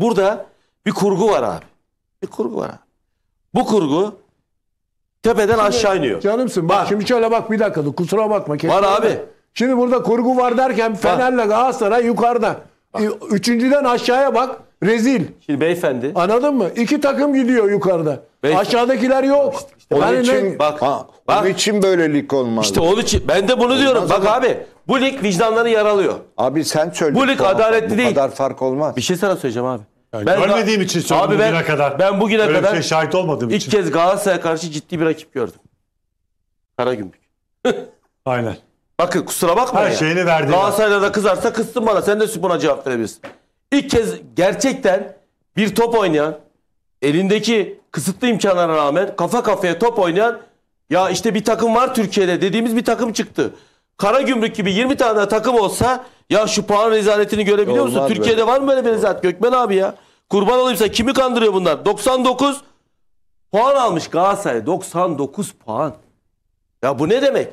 Burada bir kurgu var abi. Bir kurgu var abi. Bu kurgu tepeden şimdi, aşağı iniyor. Canımsın bak. bak. Şimdi şöyle bak bir dakika kusura bakma. Var abi. Da. Şimdi burada kurgu var derken Fener'le Galatasaray yukarıda. Bak. Üçüncüden aşağıya bak. Rezil. Şimdi beyefendi. Anladın mı? İki takım gidiyor yukarıda. Beyefendi. Aşağıdakiler yok. İşte, işte hani onun için ne? bak, ha, bak. Onun için böyle lig olmaz. İşte onun için ben de bunu olmaz diyorum. Ama. Bak abi bu lig vicdanları yaralıyor. Abi sen söyle. Bu lig adaletli bu değil. Bu kadar fark olmaz. Bir şey sana söyleyeceğim abi. Yani ben görmediğim için söylüyorum abi ben, kadar. Ben bugüne Öyle kadar şey şahit olmadığım ilk için. kez Galatasaray'a karşı ciddi bir rakip gördüm. Karagümrük. Aynen. Bakın kusura bakma Her ya. şeyini verdi. Galatasaray'da da kızarsa kızsın bana. Sen de buna cevap verebilirsin ilk kez gerçekten bir top oynayan, elindeki kısıtlı imkanlara rağmen kafa kafaya top oynayan ya işte bir takım var Türkiye'de dediğimiz bir takım çıktı. Kara gümrük gibi 20 tane takım olsa ya şu puan rezaletini görebiliyor musun? Türkiye'de böyle. var mı böyle bir rezalet Gökmen abi ya? Kurban olayımsa kimi kandırıyor bunlar? 99 puan almış Galatasaray. 99 puan. Ya bu ne demek?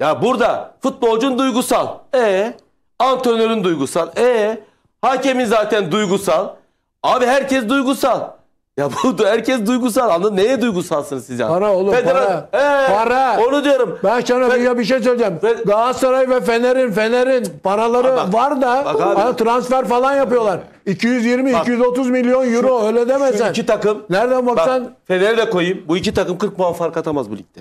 Ya burada futbolcun duygusal. E antrenörün duygusal. E Hakemin zaten duygusal. Abi herkes duygusal. Ya bu herkes duygusal. Anladın neye duygusalsınız siz yani? Para oğlum Federal, para. Ee, para. Onu diyorum. Ben sana Fe, bir, şey söyleyeceğim. Fe, Galatasaray ve Fener'in Fener'in paraları bak, var da bak transfer falan yapıyorlar. 220 bak, 230 milyon euro şu, öyle demesen. Şu iki takım. Nereden baksan. Bak, Fener'e de koyayım. Bu iki takım 40 puan fark atamaz bu ligde.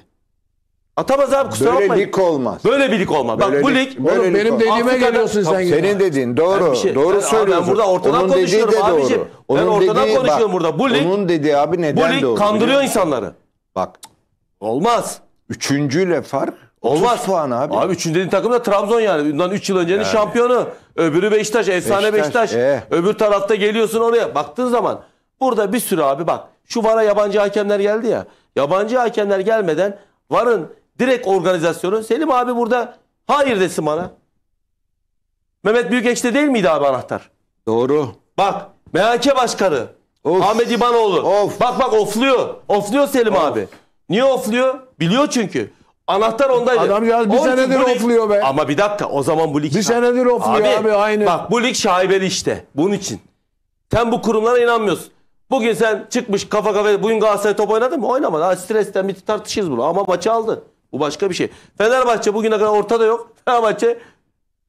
Atamaz abi kusura Böyle bakmayın. lig olmaz. Böyle bir lig olmaz. Bak bu lig Oğlum lig benim dediğime Afrika'da- geliyorsun sen yine. Senin dediğin şey- doğru. Ben şey- Doğru abi ben söylüyorsun. burada ortadan Onun konuşuyorum de doğru. abicim. Ben ortadan dediği- konuşuyorum burada. Bu lig- Onun dediği abi bu lig doğru? kandırıyor insanları. Bak Olmaz. üçüncüyle fark Olmaz. puan abi. Abi üçüncü dediğin takım da Trabzon yani. Bundan üç yıl öncenin şampiyonu. Öbürü Beşiktaş. Efsane Beşiktaş. Beşiktaş, eh. Öbür tarafta geliyorsun oraya. Baktığın zaman burada bir sürü abi bak. Şu VAR'a yabancı hakemler geldi ya. Yabancı hakemler gelmeden VAR'ın Direkt organizasyonu. Selim abi burada hayır desin bana. Mehmet Büyükekşi'de değil miydi abi anahtar? Doğru. Bak MHK Başkanı of. Ahmet İbanoğlu. Of. Bak bak ofluyor. Ofluyor Selim of. abi. Niye ofluyor? Biliyor çünkü. Anahtar ondaydı. Adam ya bir Onun senedir ofluyor be. Ama bir dakika o zaman bu lig... Bir senedir ofluyor abi, abi aynı. Bak bu lig şaibeli işte. Bunun için. Sen bu kurumlara inanmıyorsun. Bugün sen çıkmış kafa kafaya bugün Galatasaray top oynadı mı? Oynamadı. Ha, stresten bir tartışırız bunu ama maçı aldı. Bu başka bir şey. Fenerbahçe bugüne kadar ortada yok. Fenerbahçe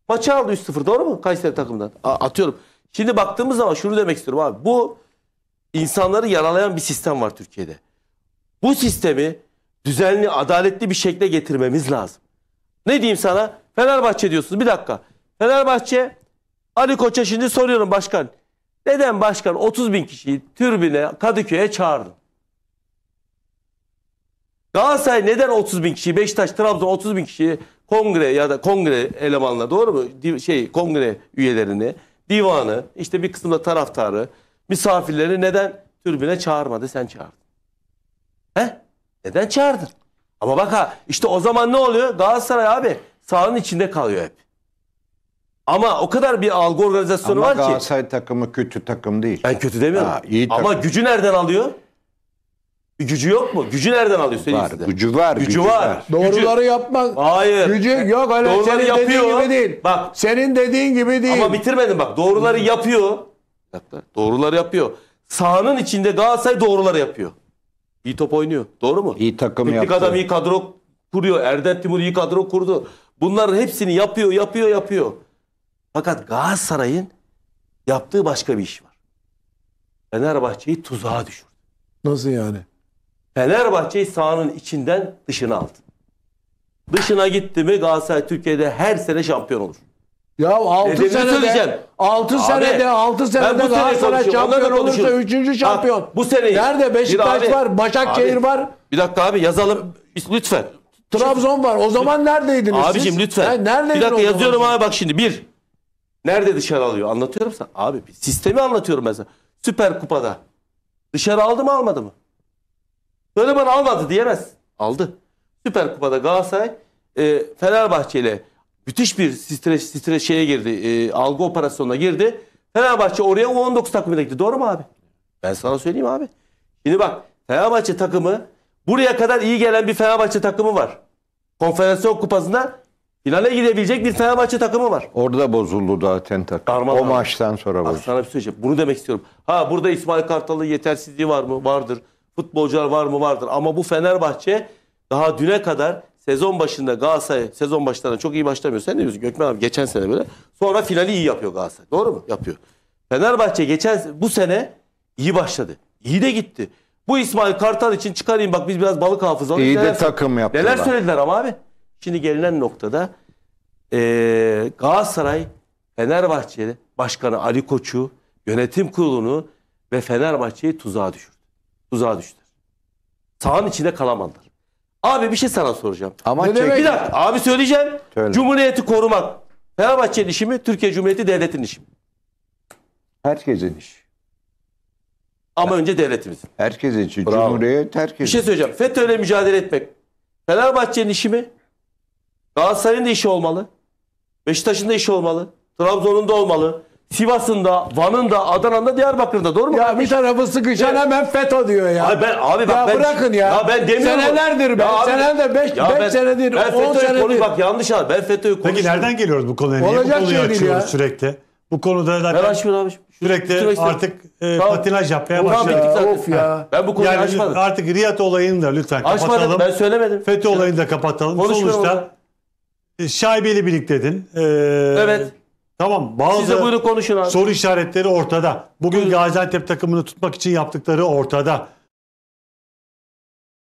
maçı aldı 3-0 doğru mu? Kayseri takımdan. A- atıyorum. Şimdi baktığımız zaman şunu demek istiyorum abi. Bu insanları yaralayan bir sistem var Türkiye'de. Bu sistemi düzenli, adaletli bir şekle getirmemiz lazım. Ne diyeyim sana? Fenerbahçe diyorsunuz. Bir dakika. Fenerbahçe Ali Koç'a şimdi soruyorum başkan. Neden başkan 30 bin kişiyi türbine Kadıköy'e çağırdı? Galatasaray neden 30 bin kişi, Beşiktaş, Trabzon 30 bin kişi kongre ya da kongre elemanla doğru mu? Şey kongre üyelerini, divanı, işte bir kısımda taraftarı, misafirleri neden türbüne çağırmadı? Sen çağırdın. He? Neden çağırdın? Ama bak ha işte o zaman ne oluyor? Galatasaray abi sahanın içinde kalıyor hep. Ama o kadar bir algı organizasyonu Ama var ki. Ama Galatasaray takımı kötü takım değil. Ben kötü demiyorum. Ha, iyi takım. Ama gücü nereden alıyor? Bir gücü yok mu? Gücü nereden alıyor? Söyleyeyim var, gücü var. Gücü, gücü var. Doğruları gücü. yapmak. Hayır. Gücü yok öyle doğruları senin yapıyor. dediğin gibi değil. Bak. Senin dediğin gibi değil. Ama bitirmedim bak. Doğruları yapıyor. Doğruları yapıyor. Sahanın içinde Galatasaray doğruları yapıyor. İyi top oynuyor. Doğru mu? İyi takım Teknik yaptı. adam iyi kadro kuruyor. Erdem Timur iyi kadro kurdu. Bunların hepsini yapıyor, yapıyor, yapıyor. Fakat Galatasaray'ın yaptığı başka bir iş var. Fenerbahçe'yi tuzağa düşürdü. Nasıl yani? Fenerbahçe'yi sahanın içinden dışına aldı. Dışına gitti mi Galatasaray Türkiye'de her sene şampiyon olur. Ya 6 senede 6 senede 6 senede Galatasaray şampiyon olursa 3. şampiyon. Bak, bu seneyi. Nerede Beşiktaş var, Başakşehir var. Bir dakika abi yazalım lütfen. Trabzon var. O zaman neredeydiniz Abicim siz? lütfen. Yani neredeydin bir dakika yazıyorum abi bak şimdi. Bir. Nerede dışarı alıyor? Anlatıyorum sana. Abi sistemi anlatıyorum mesela. Süper Kupa'da. Dışarı aldı mı almadı mı? Böyle Nöleman almadı diyemez. Aldı. Süper Kupa'da Galatasaray e, Fenerbahçe ile müthiş bir streç, streç şeye girdi. E, algı operasyonuna girdi. Fenerbahçe oraya 19 takımıyla gitti. Doğru mu abi? Ben sana söyleyeyim abi. Şimdi bak Fenerbahçe takımı buraya kadar iyi gelen bir Fenerbahçe takımı var. Konferansiyon kupasında finale gidebilecek bir Fenerbahçe takımı var. Orada bozuldu zaten takım. Darman o maçtan sonra bozuldu. Sana bir şey söyleyeceğim. Bunu demek istiyorum. Ha burada İsmail Kartal'ın yetersizliği var mı? Vardır futbolcular var mı vardır. Ama bu Fenerbahçe daha düne kadar sezon başında Galatasaray sezon başlarına çok iyi başlamıyor. Sen ne diyorsun Gökmen abi geçen sene böyle. Sonra finali iyi yapıyor Galatasaray. Doğru mu? Yapıyor. Fenerbahçe geçen bu sene iyi başladı. İyi de gitti. Bu İsmail Kartal için çıkarayım bak biz biraz balık hafızalı. İyi neler, de takım yaptılar. Neler söylediler ama abi. Şimdi gelinen noktada ee, Galatasaray Fenerbahçe Başkanı Ali Koç'u, yönetim kurulunu ve Fenerbahçe'yi tuzağa düşürdü tuzağa düştüler. Sahanın içinde kalamadılar. Abi bir şey sana soracağım. Ama ne demek? Bir dakika abi söyleyeceğim. Söyle. Cumhuriyeti korumak. Fenerbahçe'nin işi mi? Türkiye Cumhuriyeti devletin işi mi? Herkesin işi. Ama önce devletimizin. Herkesin için. Bravo. Cumhuriyet herkesin. Bir şey söyleyeceğim. FETÖ'yle mücadele etmek. Fenerbahçe'nin işi mi? Galatasaray'ın da işi olmalı. Beşiktaş'ın da işi olmalı. Trabzon'un da olmalı. Sivas'ın da, Van'ın da, Adana'nın da, Diyarbakır'da doğru mu? Ya kardeşim? bir tarafı sıkışan ya. E, hemen FETÖ diyor ya. Abi ben abi bak ya ben, bırakın ya. Ya ben demiyorum. Senelerdir ben. Abi, senelerdir beş 5 senedir 10 senedir. Konu, bak yanlış abi. Ben FETÖ'yü konuşuyorum. Peki nereden geliyoruz bu konuya? Olacak Niye bu konuyu şey açıyoruz ya. sürekli? Bu konuda zaten ben açmıyorum abi. Sürekli, sürekli artık e, tamam. patinaj yapmaya başladı. Of ya. Ben bu konuyu yani açmadım. Artık Riyad olayını da lütfen açmadım, kapatalım. ben söylemedim. FETÖ şey- olayını da kapatalım. Sonuçta e, şaibeli birlikteydin. Ee, evet. Tamam bazı Siz de buyurun konuşun abi. soru işaretleri ortada. Bugün Gaziantep takımını tutmak için yaptıkları ortada.